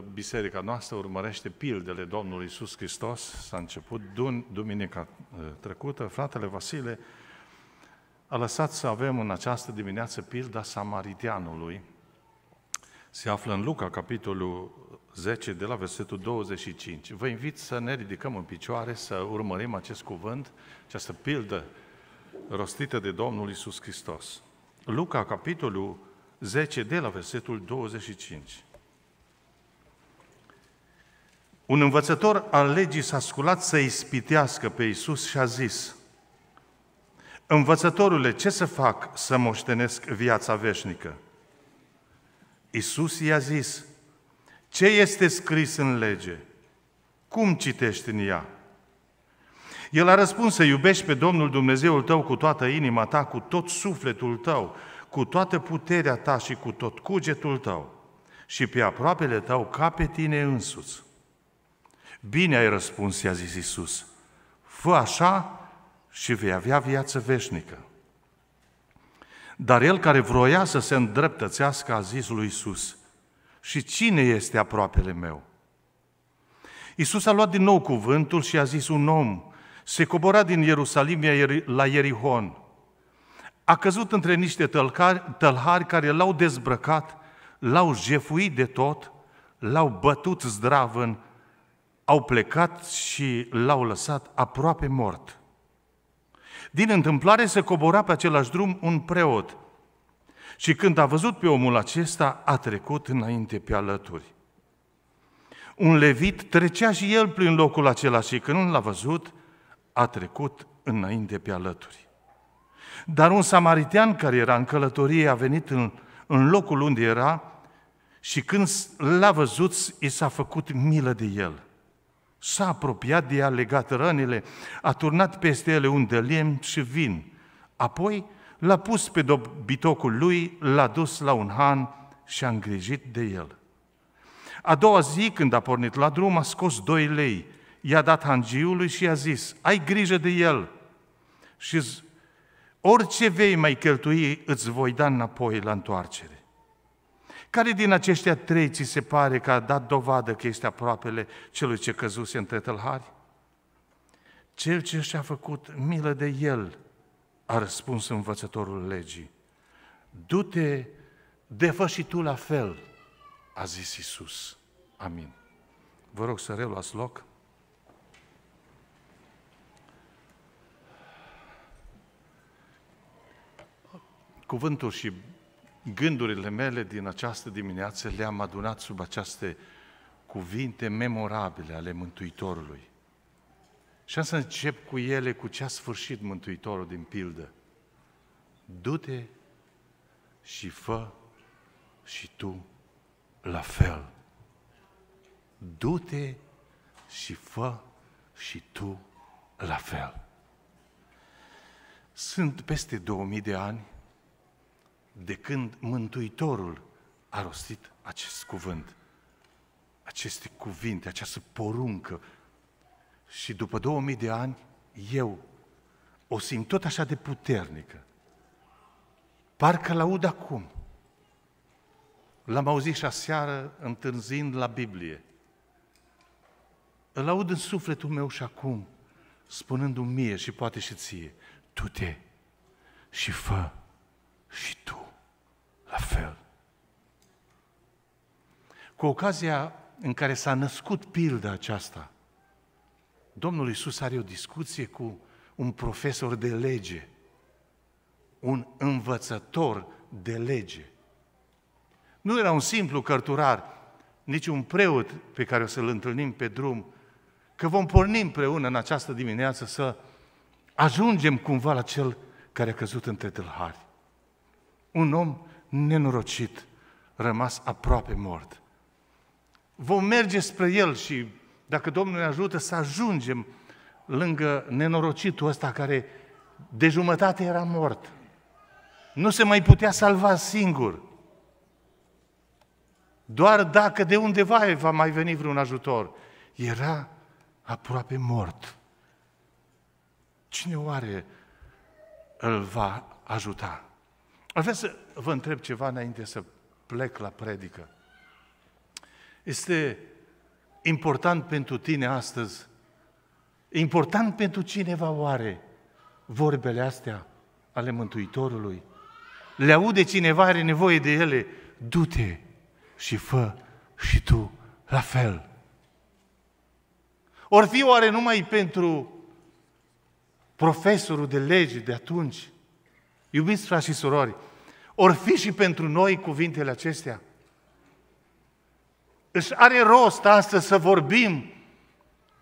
biserica noastră urmărește pildele Domnului Iisus Hristos, s-a început duminica uh, trecută, fratele Vasile a lăsat să avem în această dimineață pilda Samaritianului. Se află în Luca, capitolul 10, de la versetul 25. Vă invit să ne ridicăm în picioare, să urmărim acest cuvânt, această pildă rostită de Domnul Iisus Hristos. Luca, capitolul 10, de la versetul 25. Un învățător al legii s-a sculat să ispitească pe Iisus și a zis, Învățătorule, ce să fac să moștenesc viața veșnică? Iisus i-a zis, ce este scris în lege? Cum citești în ea? El a răspuns să iubești pe Domnul Dumnezeul tău cu toată inima ta, cu tot sufletul tău, cu toată puterea ta și cu tot cugetul tău și pe aproapele tău ca pe tine însuți. Bine ai răspuns, i-a zis Iisus. Fă așa și vei avea viață veșnică. Dar el care vroia să se îndreptățească a zis lui Iisus. și cine este aproapele meu? Iisus a luat din nou cuvântul și a zis un om, se cobora din Ierusalim la Ierihon. A căzut între niște tălcari, tălhari care l-au dezbrăcat, l-au jefuit de tot, l-au bătut în au plecat și l-au lăsat aproape mort. Din întâmplare se cobora pe același drum un preot și când a văzut pe omul acesta, a trecut înainte pe alături. Un levit trecea și el prin locul acela și când l-a văzut, a trecut înainte pe alături. Dar un samaritean care era în călătorie a venit în, în locul unde era și când l-a văzut, i s-a făcut milă de el. S-a apropiat de ea, legat rănile, a turnat peste ele un de lemn și vin. Apoi l-a pus pe dobitocul lui, l-a dus la un han și a îngrijit de el. A doua zi, când a pornit la drum, a scos doi lei, i-a dat hangiului și i-a zis, ai grijă de el și orice vei mai cheltui, îți voi da înapoi la întoarcere. Care din aceștia trei ți se pare că a dat dovadă că este aproapele celui ce căzuse între tălhari? Cel ce și-a făcut milă de el, a răspuns învățătorul legii. Du-te, defă și tu la fel, a zis Isus. Amin. Vă rog să reluați loc. Cuvântul și gândurile mele din această dimineață le-am adunat sub aceste cuvinte memorabile ale Mântuitorului. Și am să încep cu ele, cu ce a sfârșit Mântuitorul din pildă. Du-te și fă și tu la fel. Du-te și fă și tu la fel. Sunt peste 2000 de ani de când Mântuitorul a rostit acest cuvânt, aceste cuvinte, această poruncă. Și după 2000 de ani, eu o simt tot așa de puternică. Parcă aud acum. L-am auzit și aseară întârzind la Biblie. Îl aud în sufletul meu și acum, spunându-mi mie și poate și ție, tu te și fă și tu, la fel. Cu ocazia în care s-a născut pilda aceasta, Domnul Iisus are o discuție cu un profesor de lege, un învățător de lege. Nu era un simplu cărturar, nici un preot pe care o să-l întâlnim pe drum, că vom porni împreună în această dimineață să ajungem cumva la cel care a căzut între tâlhari un om nenorocit, rămas aproape mort. Vom merge spre el și, dacă Domnul ne ajută, să ajungem lângă nenorocitul ăsta care de jumătate era mort. Nu se mai putea salva singur. Doar dacă de undeva va mai veni vreun ajutor. Era aproape mort. Cine oare îl va ajuta? Aș vrea să vă întreb ceva înainte să plec la predică. Este important pentru tine astăzi? Important pentru cineva oare vorbele astea ale Mântuitorului? Le aude cineva, are nevoie de ele? Du-te și fă și tu la fel. Or fi oare numai pentru profesorul de lege de atunci, Iubiți frați și surori, or fi și pentru noi cuvintele acestea. Își are rost astăzi să vorbim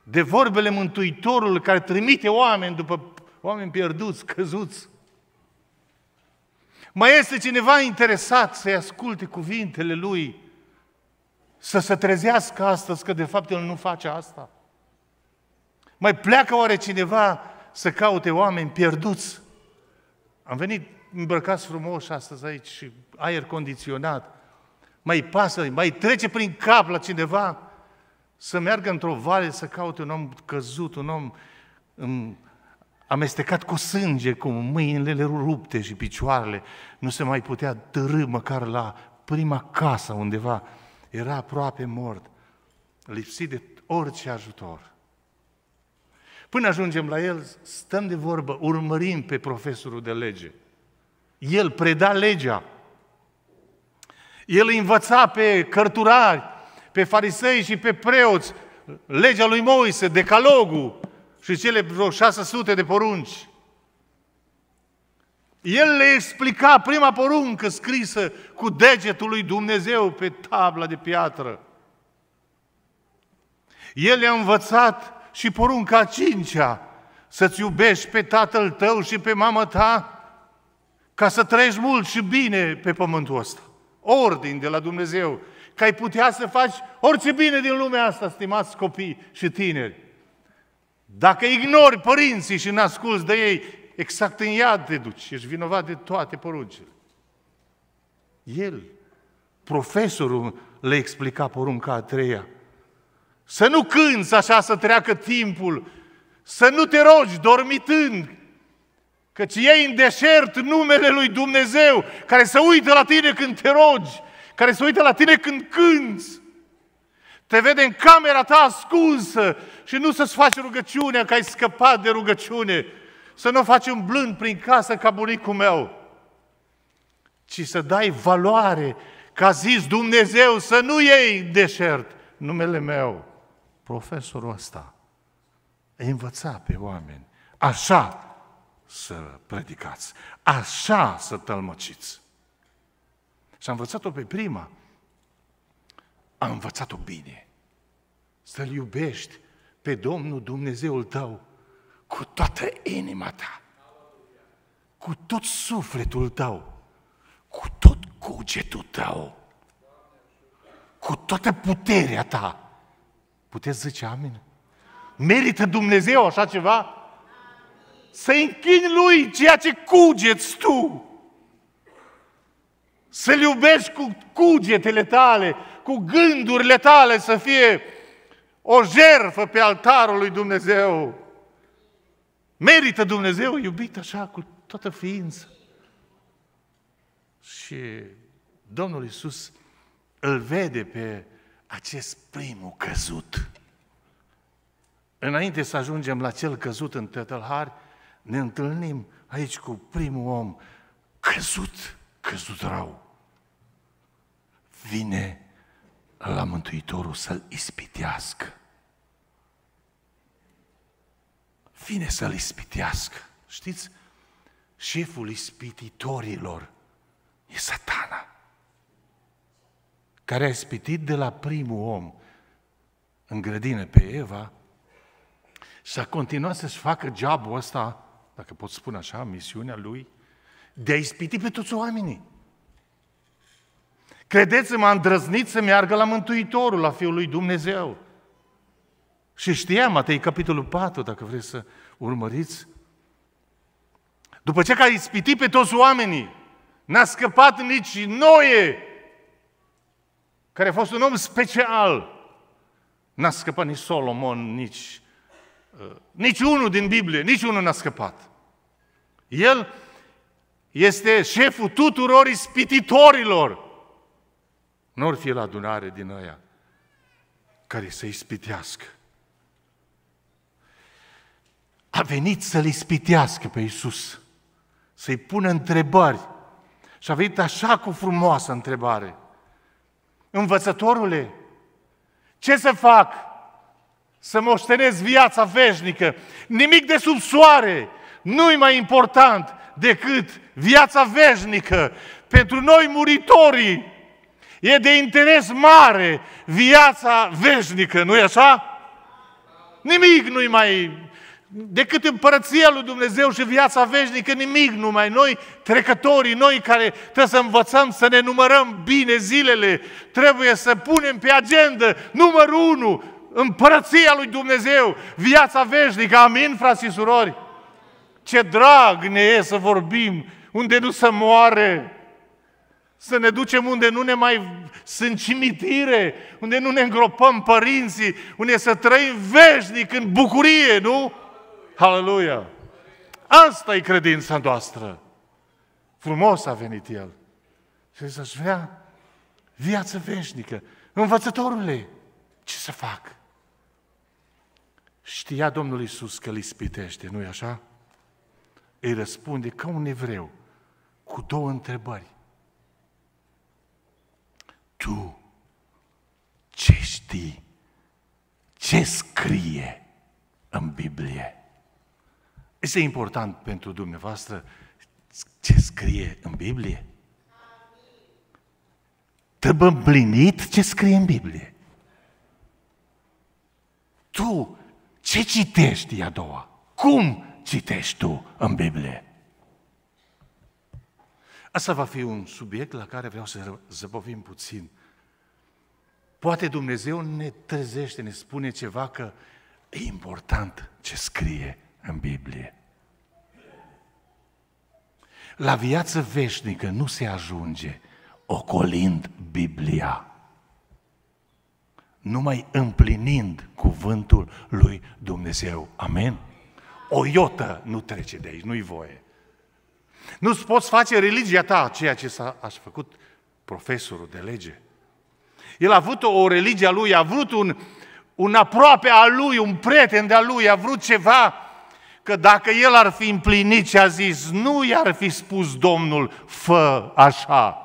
de vorbele Mântuitorului care trimite oameni după oameni pierduți, căzuți. Mai este cineva interesat să-i asculte cuvintele lui, să se trezească astăzi că de fapt el nu face asta? Mai pleacă oare cineva să caute oameni pierduți? Am venit îmbrăcați frumos astăzi aici și aer condiționat. Mai pasă, mai trece prin cap la cineva să meargă într-o vale să caute un om căzut, un om um, amestecat cu sânge, cu mâinile rupte și picioarele. Nu se mai putea târâ măcar la prima casă undeva. Era aproape mort, lipsit de orice ajutor. Până ajungem la el, stăm de vorbă, urmărim pe profesorul de lege. El preda legea. El învăța pe cărturari, pe farisei și pe preoți legea lui Moise, decalogul și cele vreo 600 de porunci. El le explica prima poruncă scrisă cu degetul lui Dumnezeu pe tabla de piatră. El le-a învățat și porunca cincea, să-ți iubești pe tatăl tău și pe mama ta, ca să trăiești mult și bine pe pământul ăsta. Ordin de la Dumnezeu, că ai putea să faci orice bine din lumea asta, stimați copii și tineri. Dacă ignori părinții și n-asculți de ei, exact în iad te duci, ești vinovat de toate poruncile. El, profesorul, le explica porunca a treia. Să nu cânți așa să treacă timpul, să nu te rogi dormitând, căci ei în deșert numele lui Dumnezeu, care se uită la tine când te rogi, care se uită la tine când cânți. Te vede în camera ta ascunsă și nu să-ți faci rugăciunea că ai scăpat de rugăciune, să nu faci un blând prin casă ca bunicul meu, ci să dai valoare, ca a zis Dumnezeu să nu iei deșert numele meu profesorul ăsta învăța pe oameni așa să predicați, așa să tălmăciți. Și a învățat-o pe prima, a învățat-o bine. Să-L iubești pe Domnul Dumnezeul tău cu toată inima ta, cu tot sufletul tău, cu tot cugetul tău, cu toată puterea ta, Puteți zice amin? Merită Dumnezeu așa ceva? Să închini Lui ceea ce cugeți tu. Să-L iubești cu cugetele tale, cu gândurile tale, să fie o jerfă pe altarul lui Dumnezeu. Merită Dumnezeu iubit așa cu toată ființa. Și Domnul Iisus îl vede pe acest primul căzut. Înainte să ajungem la cel căzut în tătălhari, ne întâlnim aici cu primul om căzut, căzut rău. Vine la Mântuitorul să-l ispitească. Vine să-l ispitească. Știți? Șeful ispititorilor e satana care a ispitit de la primul om în grădină pe Eva și a continuat să-și facă geabul ăsta, dacă pot spune așa, misiunea lui, de a ispiti pe toți oamenii. Credeți-mă, am drăznit să meargă la Mântuitorul, la Fiul lui Dumnezeu. Și știam, Matei, capitolul 4, dacă vreți să urmăriți. După ce că a ispitit pe toți oamenii, n-a scăpat nici Noe, care a fost un om special. N-a scăpat nici Solomon, nici, uh, nici unul din Biblie, nici unul n-a scăpat. El este șeful tuturor ispititorilor. Nu ar fi la adunare din aia care să ispitească. A venit să-L ispitească pe Iisus, să-i pună întrebări. Și a venit așa cu frumoasă întrebare – Învățătorule, ce să fac? Să moștenesc viața veșnică. Nimic de sub soare nu-i mai important decât viața veșnică. Pentru noi muritorii e de interes mare viața veșnică, nu-i așa? Nimic nu-i mai decât împărăția lui Dumnezeu și viața veșnică, nimic numai noi, trecătorii noi care trebuie să învățăm să ne numărăm bine zilele, trebuie să punem pe agenda numărul unu, împărăția lui Dumnezeu, viața veșnică, amin, frați și surori? Ce drag ne e să vorbim unde nu se moare, să ne ducem unde nu ne mai sunt cimitire, unde nu ne îngropăm părinții, unde să trăim veșnic în bucurie, nu? Haleluia! Asta e credința noastră. Frumos a venit El. Și să și vrea viață veșnică. Învățătorule, ce să fac? Știa Domnul Isus că îl ispitește, nu-i așa? Îi răspunde ca un evreu cu două întrebări. Tu ce știi? Ce scrie în Biblie? Este important pentru dumneavoastră ce scrie în Biblie? Trebuie împlinit ce scrie în Biblie. Tu, ce citești a doua? Cum citești tu în Biblie? Asta va fi un subiect la care vreau să zăbovim puțin. Poate Dumnezeu ne trezește, ne spune ceva că e important ce scrie în Biblie. La viață veșnică nu se ajunge ocolind Biblia, numai împlinind cuvântul lui Dumnezeu. Amen? O iotă nu trece de aici, nu-i voie. Nu-ți poți face religia ta ceea ce s-a aș făcut profesorul de lege. El a avut o, religie a lui, a avut un, un aproape a lui, un prieten de-a lui, a vrut ceva că dacă el ar fi împlinit ce a zis, nu i-ar fi spus Domnul, fă așa.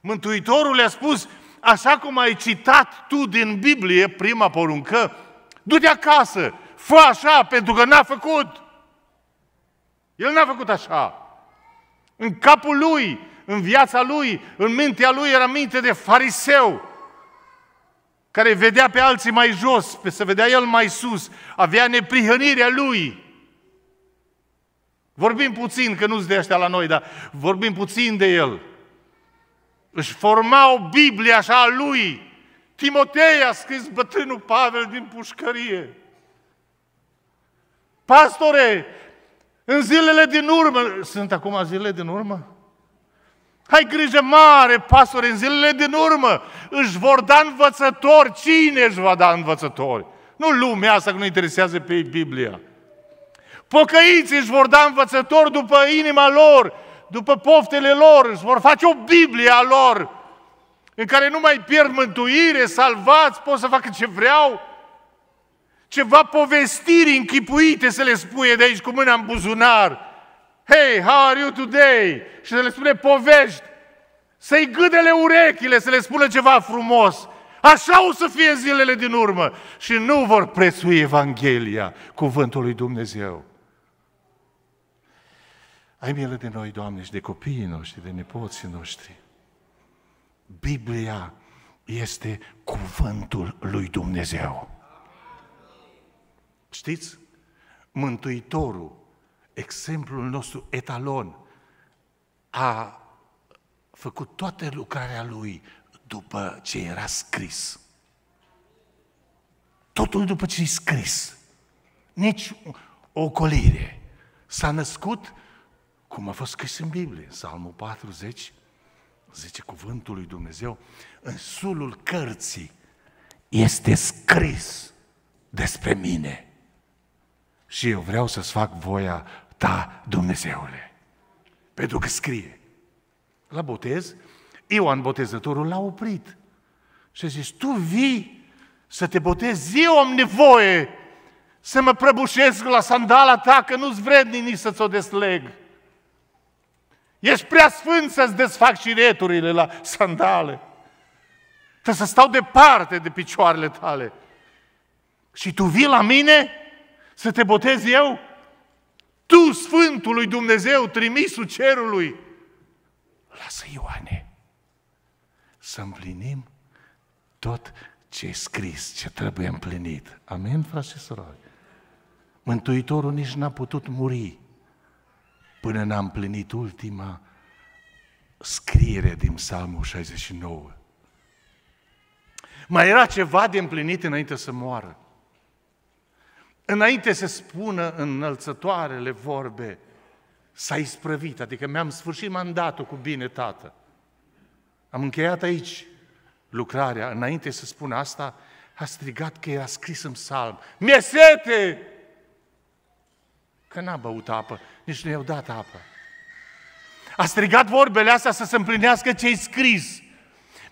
Mântuitorul le-a spus, așa cum ai citat tu din Biblie prima poruncă, du-te acasă, fă așa, pentru că n-a făcut. El n-a făcut așa. În capul lui, în viața lui, în mintea lui era minte de fariseu, care vedea pe alții mai jos, pe să vedea el mai sus, avea neprihănirea lui. Vorbim puțin, că nu-ți de la noi, dar vorbim puțin de el. Își formau Biblia așa a lui. Timotei a scris bătrânul Pavel din pușcărie. Pastore, în zilele din urmă, sunt acum zilele din urmă? Hai grijă mare, pastori, în zilele din urmă își vor da învățători. Cine își va da învățători? Nu lumea asta că nu interesează pe ei Biblia. Pocăiții își vor da învățători după inima lor, după poftele lor, își vor face o Biblie a lor, în care nu mai pierd mântuire, salvați, pot să facă ce vreau. Ceva povestiri închipuite să le spui de aici cu mâna în buzunar Hey, how are you today? Și să le spune povești. Să-i gâdele urechile, să le spună ceva frumos. Așa o să fie zilele din urmă. Și nu vor prețui Evanghelia, cuvântul lui Dumnezeu. Ai milă de noi, Doamne, și de copiii noștri, de nepoții noștri. Biblia este cuvântul lui Dumnezeu. Știți? Mântuitorul exemplul nostru etalon, a făcut toată lucrarea lui după ce era scris. Totul după ce e scris. Nici o colire. S-a născut cum a fost scris în Biblie, în Salmul 40, zice cuvântul lui Dumnezeu, în sulul cărții este scris despre mine. Și eu vreau să-ți fac voia ta, da, Dumnezeule. Pentru că scrie. La botez, Ioan Botezătorul l-a oprit. Și a zis, tu vii să te botezi, eu am nevoie să mă prăbușesc la sandala ta, că nu-ți vrednic nici să-ți o desleg. Ești prea sfânt să-ți desfac și returile la sandale. Trebuie să stau departe de picioarele tale. Și tu vii la mine să te botezi eu? Tu, Sfântul lui Dumnezeu, trimisul cerului, lasă Ioane să împlinim tot ce e scris, ce trebuie împlinit. Amen, frați și surori? Mântuitorul nici n-a putut muri până n-a împlinit ultima scriere din Psalmul 69. Mai era ceva de împlinit înainte să moară înainte să spună înălțătoarele vorbe, s-a isprăvit, adică mi-am sfârșit mandatul cu bine, tată. Am încheiat aici lucrarea, înainte să spun asta, a strigat că era scris în psalm. Mi-e sete! Că n-a băut apă, nici nu i-au dat apă. A strigat vorbele astea să se împlinească ce-i scris.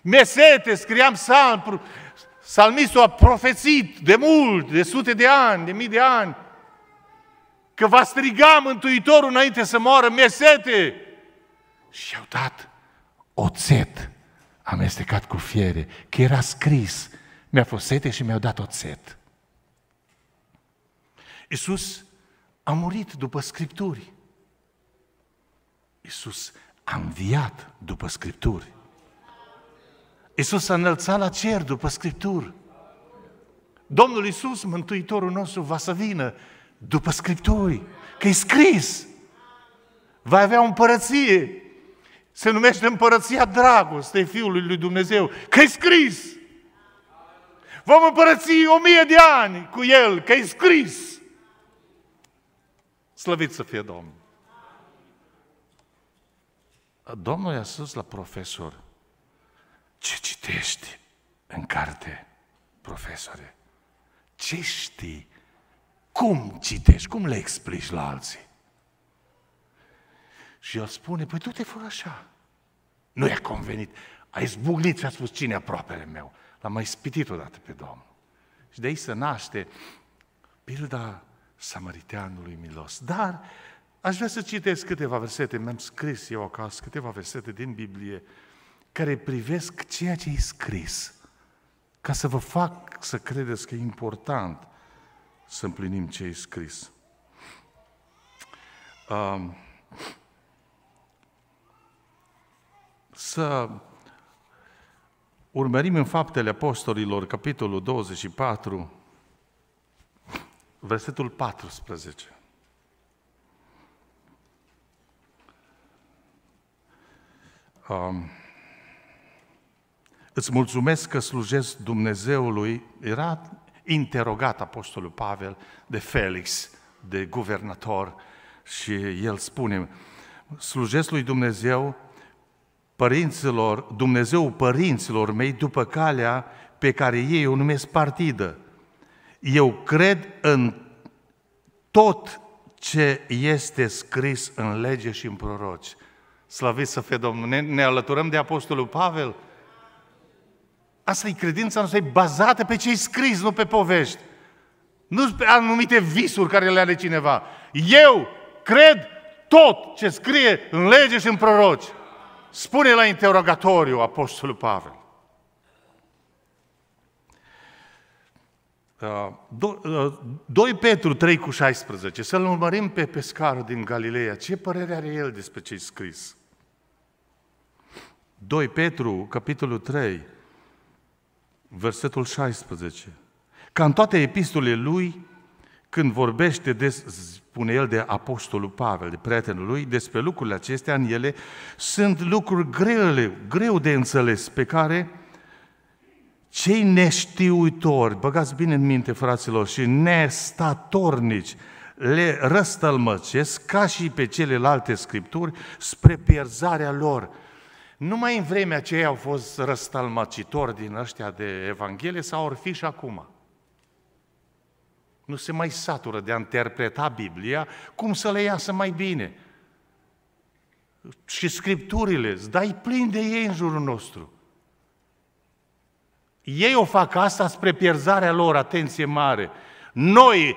Mesete, scriam psalm, Salmistul a profețit de mult, de sute de ani, de mii de ani, că va striga Mântuitorul înainte să moară mesete. Și i-au dat oțet amestecat cu fiere, că era scris, mi-a fost sete și mi-au dat oțet. Iisus a murit după Scripturi. Iisus a înviat după Scripturi. Iisus s-a înălțat la cer după Scripturi. Domnul Iisus, Mântuitorul nostru, va să vină după Scripturi, că e scris. Va avea o împărăție, se numește împărăția dragostei Fiului lui Dumnezeu, că e scris. Vom împărăți o mie de ani cu El, că e scris. Slăvit să fie Domnul! Domnul Iisus la profesor ce citești în carte, profesore? Ce știi? Cum citești? Cum le explici la alții? Și el spune, păi tu te fără așa. Nu i-a convenit. Ai izbucnit și a spus, cine aproapele meu? l am mai spitit odată pe Domnul. Și de aici se naște pilda samariteanului milos. Dar aș vrea să citesc câteva versete, mi-am scris eu acasă câteva versete din Biblie care privesc ceea ce e scris, ca să vă fac să credeți că e important să împlinim ce e scris. Um, să urmărim în Faptele Apostolilor, capitolul 24, versetul 14. Um, Îți mulțumesc că slujesc Dumnezeului. Era interogat Apostolul Pavel de Felix, de guvernator, și el spune, slujesc lui Dumnezeu părinților, Dumnezeu părinților mei după calea pe care ei o numesc partidă. Eu cred în tot ce este scris în lege și în proroci. Slăvit să fie Domnul! Ne, ne alăturăm de Apostolul Pavel? Asta e credința noastră, e bazată pe ce-i scris, nu pe povești. Nu pe anumite visuri care le are cineva. Eu cred tot ce scrie în lege și în proroci. Spune la interogatoriu Apostolul Pavel. Uh, do, 2 uh, Petru 3 cu 16. Să-l urmărim pe pescarul din Galileea. Ce părere are el despre ce-i scris? 2 Petru, capitolul 3, versetul 16. Ca în toate epistolele lui, când vorbește, des, spune el, de apostolul Pavel, de prietenul lui, despre lucrurile acestea în ele, sunt lucruri grele, greu de înțeles, pe care cei neștiuitori, băgați bine în minte, fraților, și nestatornici, le răstălmăcesc ca și pe celelalte scripturi spre pierzarea lor. Numai în vremea aceea au fost răstalmăcitori din ăștia de Evanghelie sau ori fi și acum. Nu se mai satură de a interpreta Biblia cum să le iasă mai bine. Și scripturile, îți dai plin de ei în jurul nostru. Ei o fac asta spre pierzarea lor, atenție mare. Noi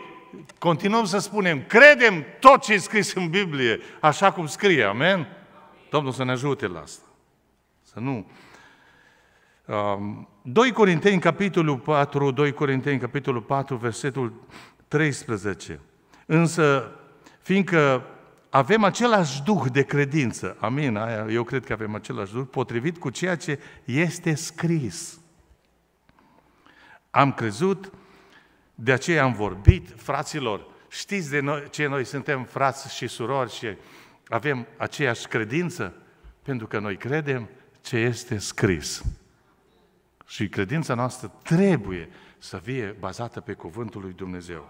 continuăm să spunem, credem tot ce e scris în Biblie, așa cum scrie, amen? Domnul să ne ajute la asta asta, nu. 2 um, Corinteni, capitolul 4, 2 Corinteni, capitolul 4, versetul 13. Însă, fiindcă avem același duh de credință, amin, aia, eu cred că avem același duh, potrivit cu ceea ce este scris. Am crezut, de aceea am vorbit, fraților, știți de noi, ce noi suntem frați și surori și avem aceeași credință? Pentru că noi credem ce este scris. Și credința noastră trebuie să fie bazată pe cuvântul lui Dumnezeu.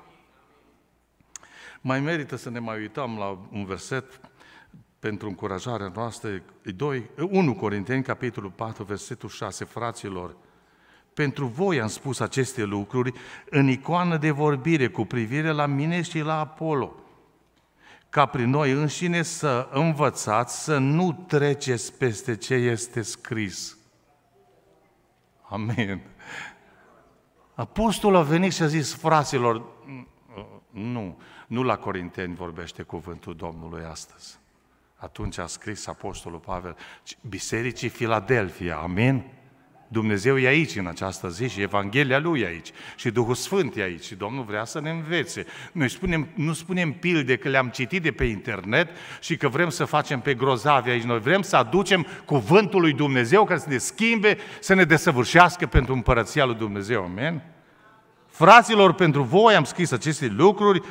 Mai merită să ne mai uităm la un verset pentru încurajarea noastră, 2, 1 Corinteni, capitolul 4, versetul 6, fraților, pentru voi am spus aceste lucruri în icoană de vorbire cu privire la mine și la Apollo, ca prin noi înșine să învățați să nu treceți peste ce este scris. Amin. Apostolul a venit și a zis fraților, mm, mm, nu, nu la Corinteni vorbește cuvântul Domnului astăzi. Atunci a scris Apostolul Pavel bisericii Filadelfia, amin? Dumnezeu e aici în această zi și Evanghelia Lui e aici și Duhul Sfânt e aici și Domnul vrea să ne învețe. Noi spunem, nu spunem pilde că le-am citit de pe internet și că vrem să facem pe grozavi aici. Noi vrem să aducem cuvântul lui Dumnezeu care să ne schimbe, să ne desăvârșească pentru împărăția lui Dumnezeu. Amen? Fraților, pentru voi am scris aceste lucruri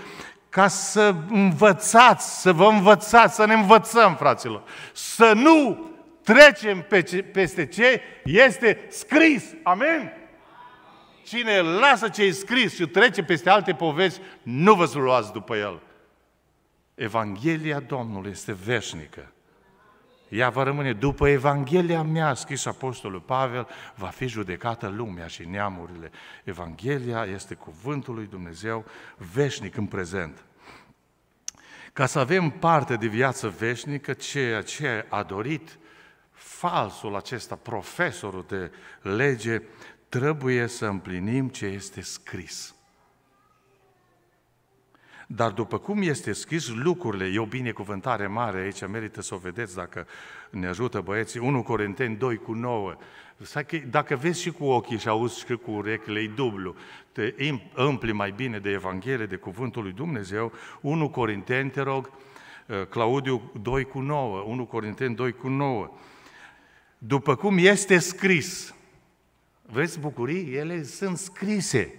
ca să învățați, să vă învățați, să ne învățăm, fraților. Să nu trecem pe ce, peste ce este scris. Amen? Cine lasă ce e scris și trece peste alte povești, nu vă luați după el. Evanghelia Domnului este veșnică. Ea va rămâne după Evanghelia mea, scris Apostolul Pavel, va fi judecată lumea și neamurile. Evanghelia este cuvântul lui Dumnezeu veșnic în prezent. Ca să avem parte de viață veșnică, ceea ce a dorit falsul acesta, profesorul de lege, trebuie să împlinim ce este scris. Dar după cum este scris lucrurile, e o binecuvântare mare aici, merită să o vedeți dacă ne ajută băieții, 1 Corinteni 2 cu 9. Dacă vezi și cu ochii și auzi și cu urechile, e dublu. Te împli mai bine de Evanghelie, de Cuvântul lui Dumnezeu. 1 Corinteni, te rog, uh, Claudiu 2 cu 9, 1 Corinteni 2 cu 9 după cum este scris. Vreți bucurii? Ele sunt scrise.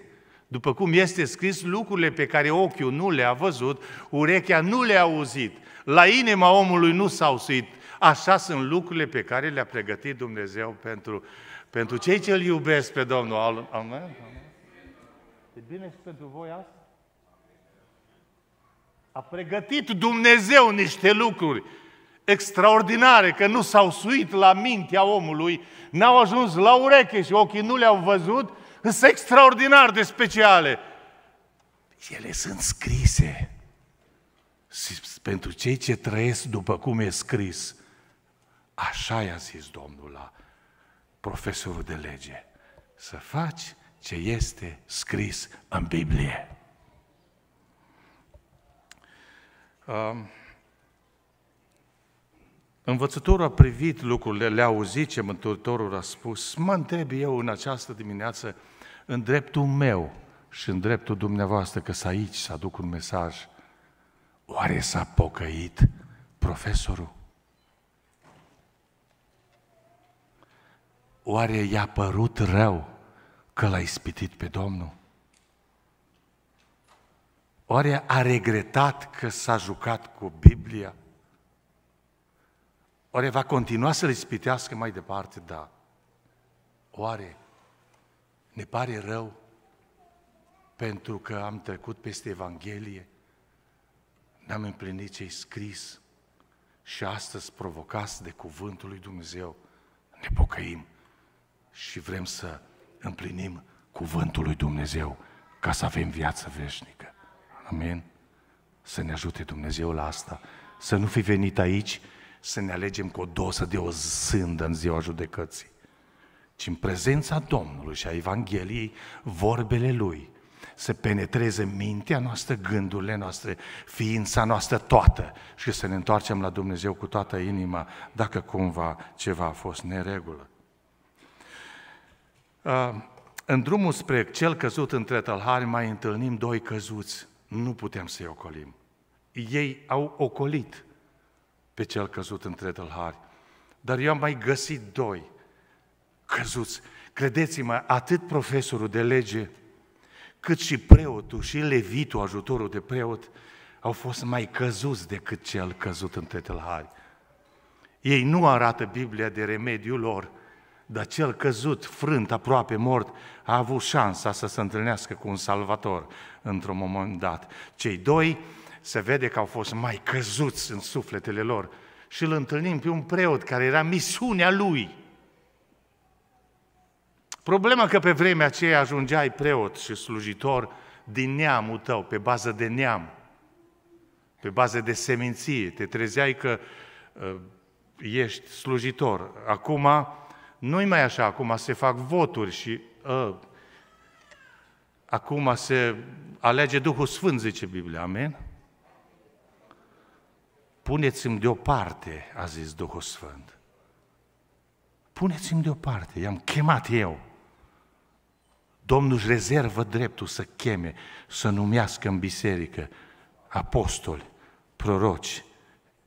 După cum este scris, lucrurile pe care ochiul nu le-a văzut, urechea nu le-a auzit, la inima omului nu s-au suit. Așa sunt lucrurile pe care le-a pregătit Dumnezeu pentru, pentru cei ce îl iubesc pe Domnul. Amen? Amen? E bine și pentru voi asta? A pregătit Dumnezeu niște lucruri extraordinare, că nu s-au suit la mintea omului, n-au ajuns la ureche și ochii nu le-au văzut, sunt extraordinar de speciale. Ele sunt scrise. Și pentru cei ce trăiesc după cum e scris, așa i-a zis Domnul la profesorul de lege, să faci ce este scris în Biblie. Um. Învățătorul a privit lucrurile, le-a auzit ce Mântuitorul a spus. Mă întreb eu în această dimineață, în dreptul meu și în dreptul dumneavoastră, că să aici să aduc un mesaj, oare s-a pocăit profesorul? Oare i-a părut rău că l-a ispitit pe Domnul? Oare a regretat că s-a jucat cu Biblia? Oare va continua să-L ispitească mai departe? Da. Oare ne pare rău pentru că am trecut peste Evanghelie, n-am împlinit ce-i scris și astăzi provocați de Cuvântul lui Dumnezeu, ne pocăim și vrem să împlinim Cuvântul lui Dumnezeu ca să avem viață veșnică. Amen? Să ne ajute Dumnezeu la asta. Să nu fi venit aici să ne alegem cu o dosă de o zândă în ziua judecății, ci în prezența Domnului și a Evangheliei, vorbele Lui, să penetreze mintea noastră, gândurile noastre, ființa noastră toată și să ne întoarcem la Dumnezeu cu toată inima dacă cumva ceva a fost neregulă. În drumul spre cel căzut între tălhari mai întâlnim doi căzuți. Nu putem să-i ocolim. Ei au ocolit pe cel căzut între tâlhari. Dar eu am mai găsit doi căzuți. Credeți-mă, atât profesorul de lege, cât și preotul și levitul, ajutorul de preot, au fost mai căzuți decât cel căzut între tâlhari. Ei nu arată Biblia de remediu lor, dar cel căzut, frânt, aproape mort, a avut șansa să se întâlnească cu un salvator într-un moment dat. Cei doi se vede că au fost mai căzuți în sufletele lor. Și îl întâlnim pe un preot care era misiunea lui. Problema că pe vremea aceea ajungeai preot și slujitor din neamul tău, pe bază de neam, pe bază de seminție. Te trezeai că uh, ești slujitor. Acum nu-i mai așa, acum se fac voturi și uh, acum se alege Duhul Sfânt, zice Biblia, amen? Puneți-mi deoparte, a zis Duhul Sfânt. Puneți-mi deoparte, i-am chemat eu. Domnul își rezervă dreptul să cheme, să numească în biserică apostoli, proroci,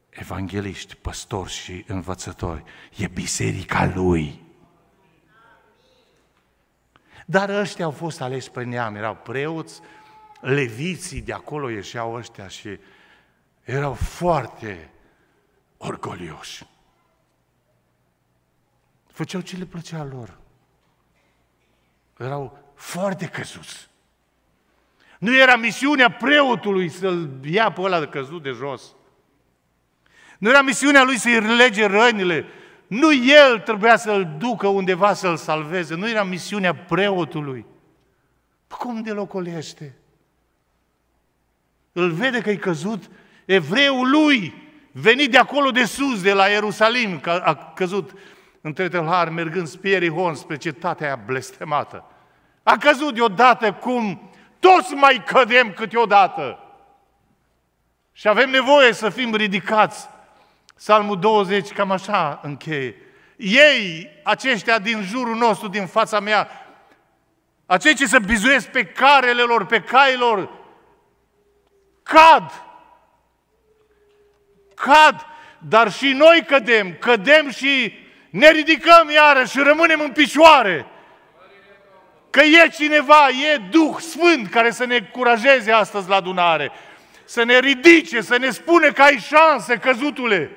evangeliști, păstori și învățători. E biserica lui. Dar ăștia au fost aleși pe neam, erau preoți, leviții de acolo ieșeau ăștia și erau foarte orgolioși. Făceau ce le plăcea lor. Erau foarte căzuți. Nu era misiunea preotului să-l ia pe ăla căzut de jos. Nu era misiunea lui să-i lege rănile. Nu el trebuia să-l ducă undeva să-l salveze. Nu era misiunea preotului. Păi cum de locolește? Îl vede că-i căzut evreul lui, venit de acolo de sus, de la Ierusalim, că a căzut între tâlhari, mergând spre Erihon, spre cetatea aia blestemată. A căzut deodată cum toți mai cădem câteodată. Și avem nevoie să fim ridicați. Psalmul 20 cam așa încheie. Ei, aceștia din jurul nostru, din fața mea, acei ce se bizuiesc pe carele lor, pe cailor, cad cad, dar și noi cădem, cădem și ne ridicăm iarăși și rămânem în picioare. Că e cineva, e Duh Sfânt care să ne curajeze astăzi la adunare, să ne ridice, să ne spune că ai șanse, căzutule.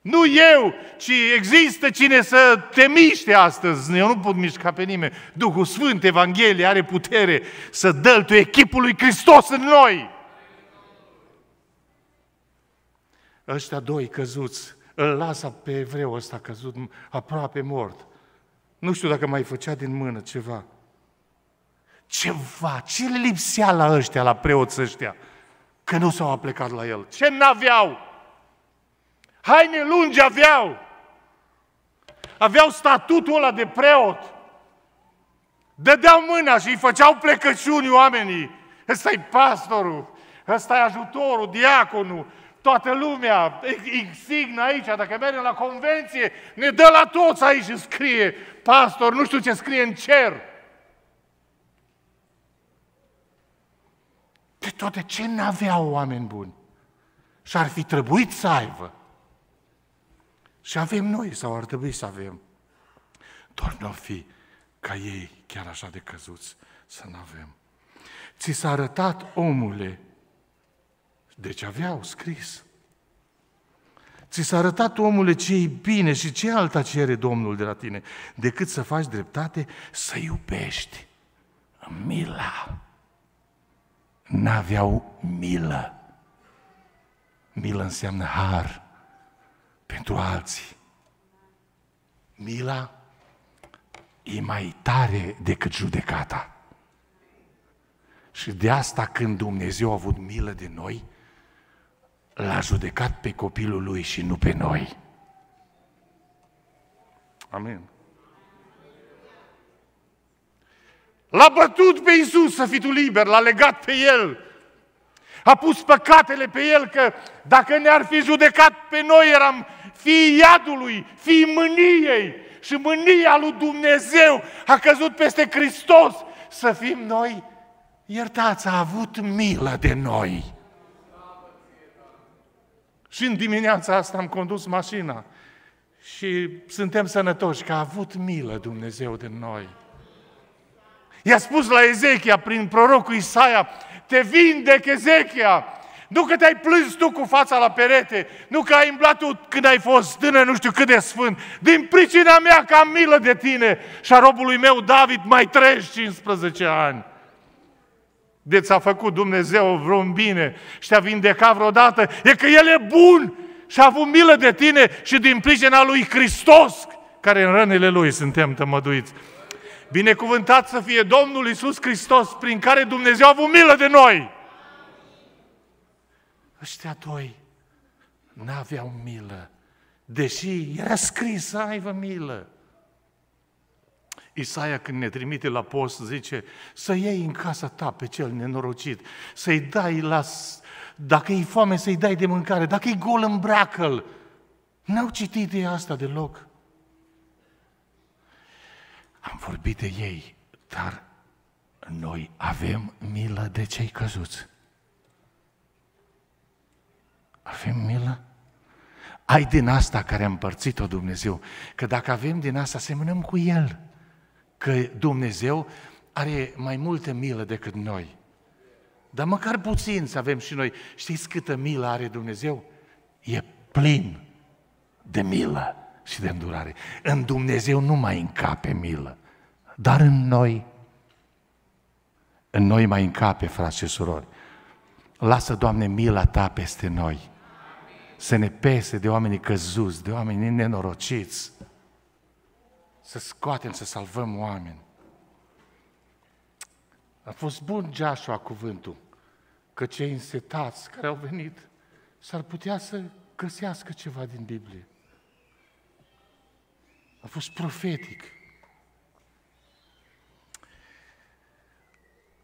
Nu eu, ci există cine să te miște astăzi. Eu nu pot mișca pe nimeni. Duhul Sfânt, Evanghelie, are putere să dăltuie echipul lui Hristos în noi. ăștia doi căzuți, îl lasă pe evreul ăsta căzut, aproape mort. Nu știu dacă mai făcea din mână ceva. Ceva, ce le lipsea la ăștia, la preoți ăștia? Că nu s-au aplecat la el. Ce n-aveau? Haine lungi aveau! Aveau statutul ăla de preot. Dădeau mâna și îi făceau plecăciuni oamenii. Ăsta-i pastorul, ăsta-i ajutorul, diaconul, Toată lumea, insignă aici, dacă mergem la convenție, ne dă la toți aici și scrie, pastor, nu știu ce scrie în cer. De toate ce n-aveau oameni buni? Și ar fi trebuit să aibă. Și avem noi, sau ar trebui să avem. Doar nu fi ca ei chiar așa de căzuți să nu avem. Ți s-a arătat, omule, deci aveau scris. Ți s-a arătat, omule, ce e bine și ce alta cere Domnul de la tine, decât să faci dreptate, să iubești. Mila. N-aveau milă. Milă înseamnă har pentru alții. Mila e mai tare decât judecata. Și de asta când Dumnezeu a avut milă de noi, l-a judecat pe copilul lui și nu pe noi. Amin. L-a bătut pe Isus să fii tu liber, l-a legat pe El. A pus păcatele pe El că dacă ne-ar fi judecat pe noi eram fii iadului, fii mâniei și mânia lui Dumnezeu a căzut peste Hristos să fim noi iertați, a avut milă de noi. Și în dimineața asta am condus mașina și suntem sănătoși, că a avut milă Dumnezeu de noi. I-a spus la Ezechia, prin prorocul Isaia, te vindec, Ezechia! Nu că te-ai plâns tu cu fața la perete, nu că ai îmblat tu când ai fost tânăr, nu știu cât de sfânt, din pricina mea că am milă de tine și a robului meu David mai treci 15 ani de ți-a făcut Dumnezeu vreun bine și te-a vindecat vreodată, e că El e bun și a avut milă de tine și din pricina Lui Hristos, care în rănile Lui suntem tămăduiți. Binecuvântat să fie Domnul Isus Hristos, prin care Dumnezeu a avut milă de noi. Ăștia doi n-aveau milă, deși era scris să aibă milă. Isaia când ne trimite la post zice să iei în casa ta pe cel nenorocit, să-i dai la... dacă e foame să-i dai de mâncare, dacă e gol îmbracă-l. N-au citit ei asta deloc. Am vorbit de ei, dar noi avem milă de cei căzuți. Avem milă? Ai din asta care a împărțit-o Dumnezeu, că dacă avem din asta, semănăm cu El că Dumnezeu are mai multă milă decât noi. Dar măcar puțin să avem și noi. Știți câtă milă are Dumnezeu? E plin de milă și de îndurare. În Dumnezeu nu mai încape milă, dar în noi. În noi mai încape, frați și surori. Lasă, Doamne, mila Ta peste noi. Să ne pese de oamenii căzuți, de oamenii nenorociți, să scoatem, să salvăm oameni. A fost bun Joshua cuvântul, că cei însetați care au venit s-ar putea să găsească ceva din Biblie. A fost profetic.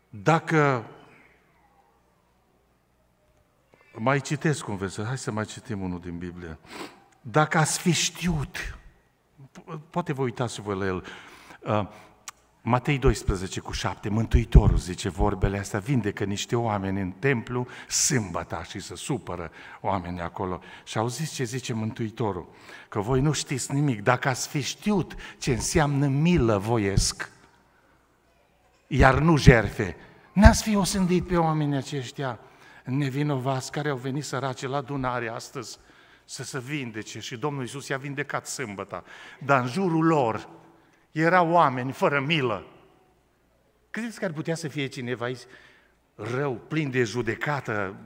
Dacă mai citesc un verset, hai să mai citim unul din Biblie. Dacă ați fi știut poate vă uitați-vă la el, uh, Matei 12 cu 7, Mântuitorul zice vorbele astea, vindecă niște oameni în templu sâmbăta și să supără oamenii acolo. Și au zis ce zice Mântuitorul, că voi nu știți nimic, dacă ați fi știut ce înseamnă milă voiesc, iar nu jerfe, n-ați fi osândit pe oamenii aceștia nevinovați care au venit săraci la Dunare astăzi să se vindece și Domnul Iisus i-a vindecat sâmbăta. Dar în jurul lor erau oameni fără milă. Credeți că ar putea să fie cineva aici rău, plin de judecată,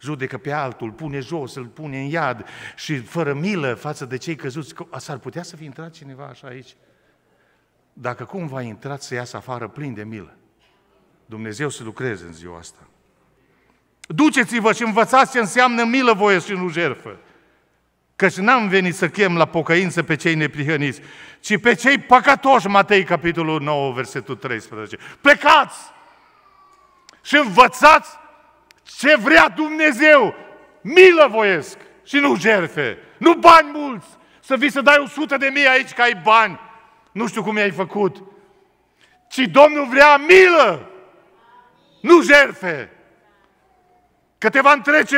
judecă pe altul, pune jos, îl pune în iad și fără milă față de cei căzuți. S-ar putea să fi intrat cineva așa aici? Dacă cumva va intrat să iasă afară plin de milă. Dumnezeu să lucreze în ziua asta. Duceți-vă și învățați ce înseamnă milă voie și nu jerfă. Căci n-am venit să chem la pocăință pe cei neprihăniți, ci pe cei păcătoși, Matei, capitolul 9, versetul 13. Plecați și învățați ce vrea Dumnezeu. Milă voiesc și nu jerfe, nu bani mulți. Să vii să dai 100 de mii aici că ai bani. Nu știu cum i-ai făcut. Ci Domnul vrea milă, nu jerfe. Că te va întrece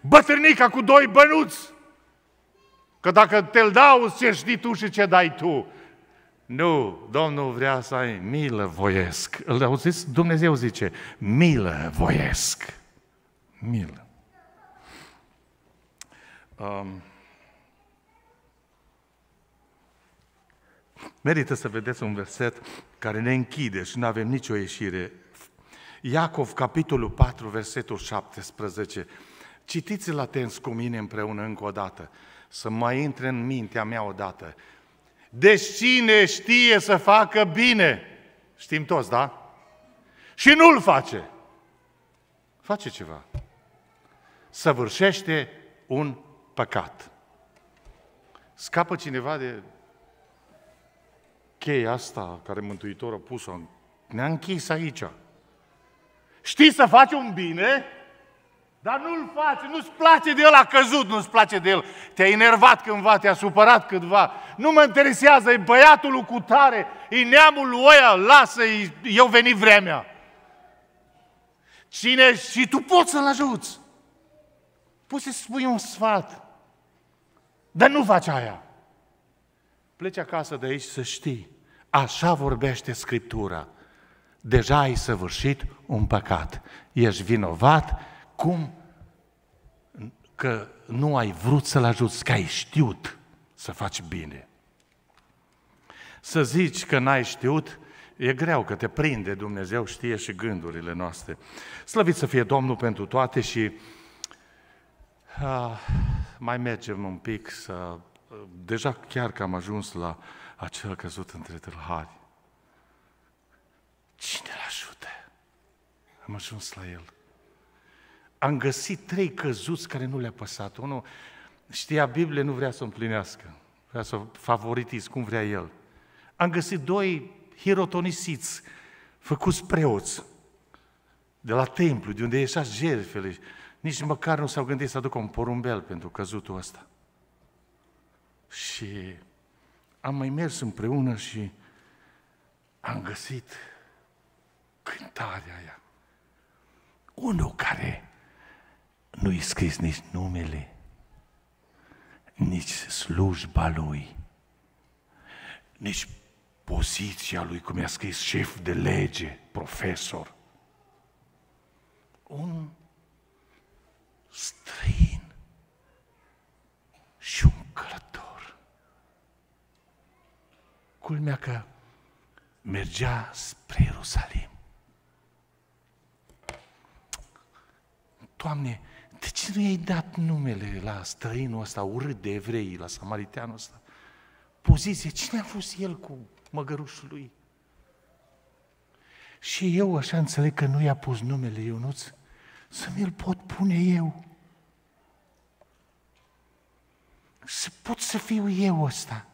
bătrânica cu doi bănuți Că dacă te-l dau, ce știi tu și ce dai tu. Nu, Domnul vrea să ai milă voiesc. Îl auziți? Dumnezeu zice, milă voiesc. Milă. Um, merită să vedeți un verset care ne închide și nu avem nicio ieșire. Iacov, capitolul 4, versetul 17. Citiți-l atenți cu mine împreună încă o dată să mai intre în mintea mea odată. Deci cine știe să facă bine, știm toți, da? Și nu-l face. Face ceva. Săvârșește un păcat. Scapă cineva de cheia asta care Mântuitorul a pus-o. Ne-a închis aici. Știi să faci un bine, dar nu-l faci, nu-ți place de el, a căzut, nu-ți place de el. Te-a enervat cândva, te-a supărat cândva. Nu mă interesează, e băiatul cu tare, e neamul lui oia, lasă-i, eu veni vremea. Cine și tu poți să-l ajuți. Poți să spui un sfat. Dar nu faci aia. Pleci acasă de aici să știi. Așa vorbește Scriptura. Deja ai săvârșit un păcat. Ești vinovat, cum că nu ai vrut să-l ajuți, că ai știut să faci bine. Să zici că n-ai știut, e greu că te prinde Dumnezeu, știe și gândurile noastre. Slăvit să fie Domnul pentru toate și a, mai mergem un pic să... Deja chiar că am ajuns la acel căzut între tâlhari. Cine-l ajută? Am ajuns la el am găsit trei căzuți care nu le-a păsat. Unul știa Biblie, nu vrea să o împlinească. Vrea să o favoritiz cum vrea el. Am găsit doi hirotonisiți, făcuți preoți, de la templu, de unde ieșa jertfele. Nici măcar nu s-au gândit să aducă un porumbel pentru căzutul ăsta. Și am mai mers împreună și am găsit cântarea aia. Unul care nu-i scris nici numele, nici slujba lui, nici poziția lui, cum i-a scris șef de lege, profesor. Un străin și un călător. Culmea că mergea spre Ierusalim. Doamne, de ce nu i-ai dat numele la străinul ăsta urât de evrei, la samariteanul ăsta? Poziție, cine a fost el cu măgărușul lui? Și eu așa înțeleg că nu i-a pus numele Ionuț, să mi-l pot pune eu. Să pot să fiu eu ăsta.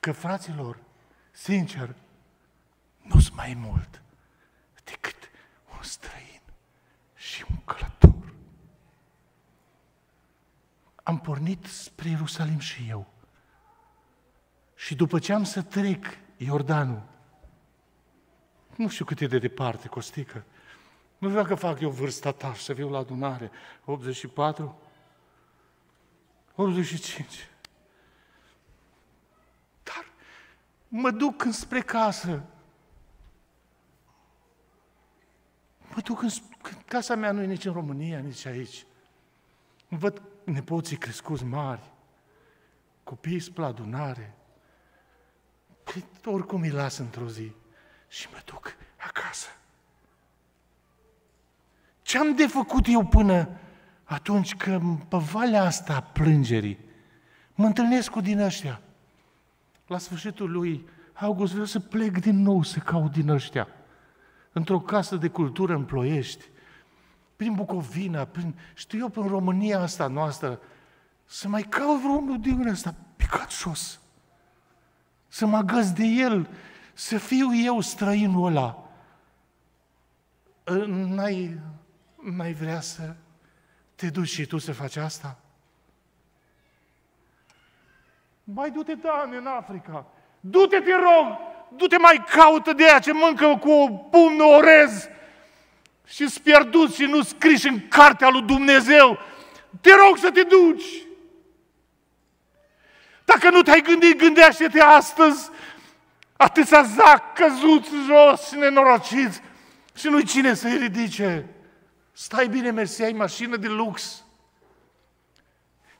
Că, fraților, sincer, nu-s mai mult decât un străin și un călător am pornit spre Ierusalim și eu. Și după ce am să trec Iordanul, nu știu cât e de departe, Costică, nu vreau că fac eu vârsta ta să viu la adunare, 84, 85. Dar mă duc înspre casă. Mă duc în... Casa mea nu e nici în România, nici aici. Văd nepoții crescuți mari, copii spladunare, Păi oricum îi las într-o zi și mă duc acasă. Ce am de făcut eu până atunci că pe valea asta a plângerii mă întâlnesc cu din ăștia? La sfârșitul lui August vreau să plec din nou să caut din ăștia. Într-o casă de cultură în Ploiești, prin Bucovina, prin, știu eu, prin România asta noastră, să mai cau vreunul din ăsta picat jos. Să mă găs de el, să fiu eu străinul ăla. N-ai, n-ai vrea să te duci și tu să faci asta? Mai du-te, Dan, în Africa! Du-te, te rog! Du-te mai caută de aia ce mâncă cu o pumnă orez și pierdut și nu scriși în cartea lui Dumnezeu, te rog să te duci. Dacă nu te-ai gândit, gândește-te astăzi. Atâția zac căzuți jos și nenorociți și nu-i cine să-i ridice. Stai bine, mersi, ai mașină de lux.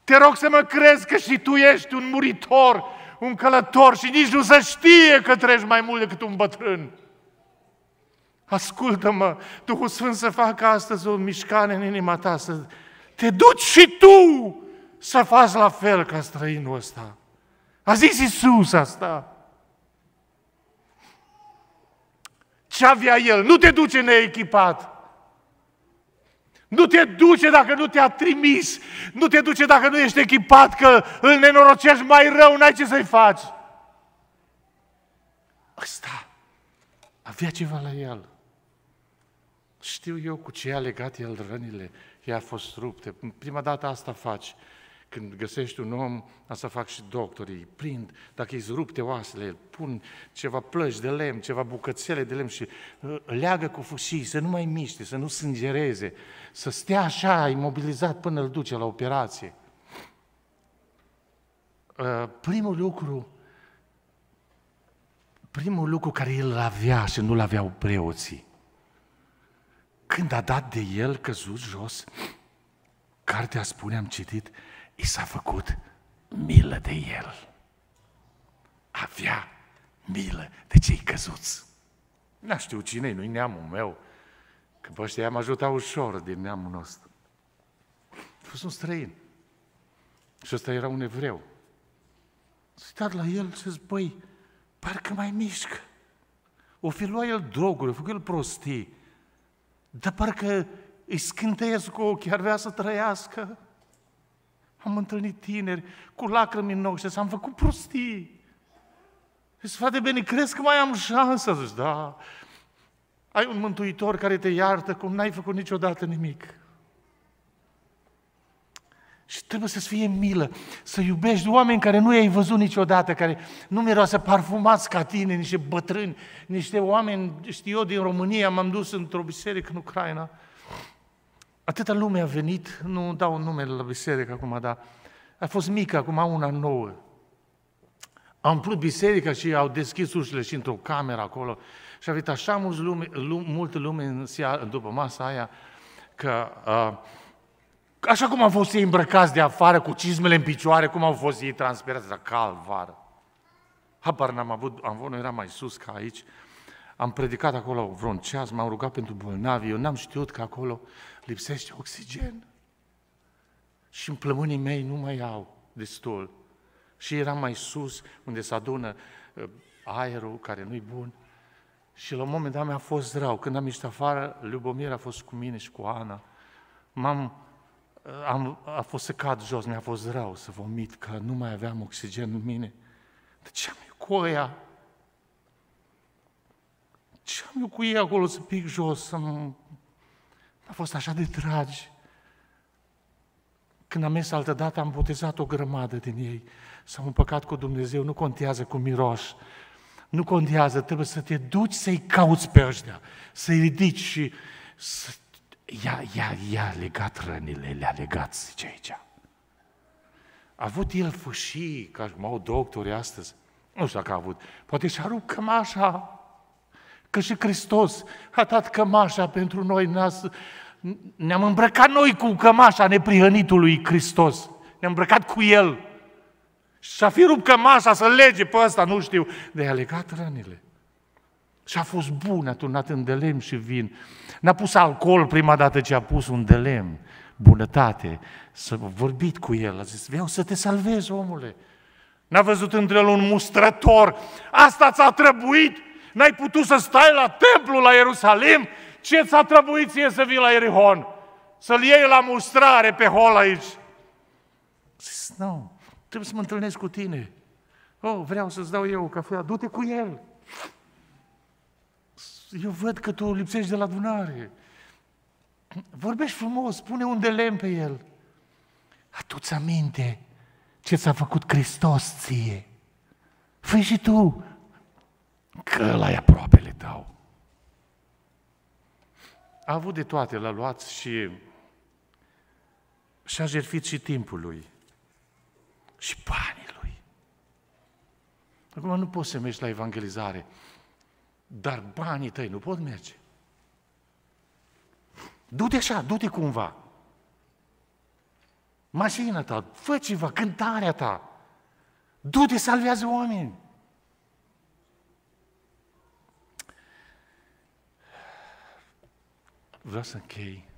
Te rog să mă crezi că și tu ești un muritor, un călător și nici nu se știe că treci mai mult decât un bătrân. Ascultă-mă, Duhul Sfânt să facă astăzi o mișcare în inima ta, să te duci și tu să faci la fel ca străinul ăsta. A zis Iisus asta. Ce avea El? Nu te duce neechipat. Nu te duce dacă nu te-a trimis. Nu te duce dacă nu ești echipat, că îl nenorocești mai rău, n-ai ce să-i faci. Ăsta avea ceva la el. Știu eu cu ce a legat el rănile, ea a fost rupte. Prima dată asta faci. Când găsești un om, asta fac și doctorii, prind, dacă îi rupte oasele, pun ceva plăci de lemn, ceva bucățele de lemn și uh, leagă cu fusii, să nu mai miște, să nu sângereze, să stea așa, imobilizat până îl duce la operație. Uh, primul lucru, primul lucru care el avea și nu-l aveau preoții, când a dat de el căzut jos, cartea spune, am citit, i s-a făcut milă de el. Avea milă de cei căzuți. Nu știu cine nu-i neamul meu, că pe ăștia am ajutat ușor din neamul nostru. A fost un străin. Și ăsta era un evreu. S-a uitat la el și zis, băi, parcă mai mișcă. O fi luat el droguri, o fi el prostii. Dar parcă îi scânteiesc cu ochii, ar vrea să trăiască. Am întâlnit tineri cu lacrimi în ochi și am făcut prostii. Zice, frate Beni, crezi că mai am șansă? Zice, da. Ai un mântuitor care te iartă cum n-ai făcut niciodată nimic. Și trebuie să-ți fie milă, să iubești oameni care nu i-ai văzut niciodată, care nu miroase parfumați ca tine, niște bătrâni, niște oameni, știu eu, din România, m-am dus într-o biserică în Ucraina. Atâta lume a venit, nu dau numele la biserică acum, dar a fost mică, acum una nouă. Am umplut biserica și au deschis ușile și într-o cameră acolo și a venit așa mult lume, lume, multă lume în seara, după masa aia că uh, Așa cum au fost ei îmbrăcați de afară, cu cizmele în picioare, cum au fost ei transpirați la calvară. Habar n-am avut, am avut, era mai sus ca aici, am predicat acolo vreun ceas, m-am rugat pentru bolnavi, eu n-am știut că acolo lipsește oxigen. Și în plămânii mei nu mai au destul. Și eram mai sus, unde se adună uh, aerul care nu-i bun. Și la un moment dat mi-a fost rău. Când am ieșit afară, Lubomir a fost cu mine și cu Ana. M-am am, a fost să cad jos, mi-a fost rău să vomit, că nu mai aveam oxigen în mine. De ce am eu cu aia? Ce am eu cu ei acolo să pic jos? Să nu... A fost așa de dragi. Când am mers altă dată, am botezat o grămadă din ei. S-au împăcat cu Dumnezeu, nu contează cu miroș. Nu contează, trebuie să te duci să-i cauți pe ăștia, să-i ridici și să Ia, ia, ia a legat rănile, le-a legat, zice aici. A avut el fâșii, ca cum au doctori astăzi, nu știu dacă a avut, poate și-a rupt cămașa, că și Hristos a dat cămașa pentru noi, ne-am îmbrăcat noi cu cămașa neprihănitului Hristos, ne-am îmbrăcat cu El. Și a fi rupt cămașa să lege pe ăsta, nu știu, de a legat rănile. Și a fost bun, a turnat în delem și vin. N-a pus alcool prima dată ce a pus un delem. Bunătate. Să vorbit cu el. A zis, vreau să te salvez, omule. N-a văzut între el un mustrător. Asta ți-a trebuit? N-ai putut să stai la templu la Ierusalim? Ce ți-a trebuit ție să vii la Erihon? Să-l iei la mustrare pe hol aici. Zis, nu, trebuie să mă întâlnesc cu tine. Oh, vreau să-ți dau eu o cafea, du-te cu el eu văd că tu lipsești de la adunare. Vorbești frumos, spune unde lemn pe el. Atunci ți aminte ce ți-a făcut Hristos ție. Fă și tu, că ăla e aproapele tău. A avut de toate, l-a luat și și-a jertfit și timpul lui și banii lui. Acum nu poți să mergi la evangelizare dar banii tăi nu pot merge. Du-te așa, du-te cumva. Mașina ta, fă ceva, cântarea ta. Du-te, salvează oameni. Vreau să închei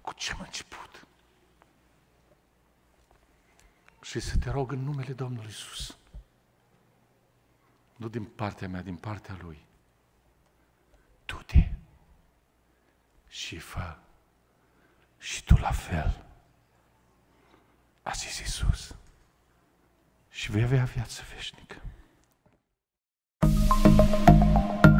cu ce am început. Și să te rog în numele Domnului Iisus nu din partea mea, din partea lui. Du-te și fă și tu la fel. A zis Iisus. Și vei avea viață veșnică. thank you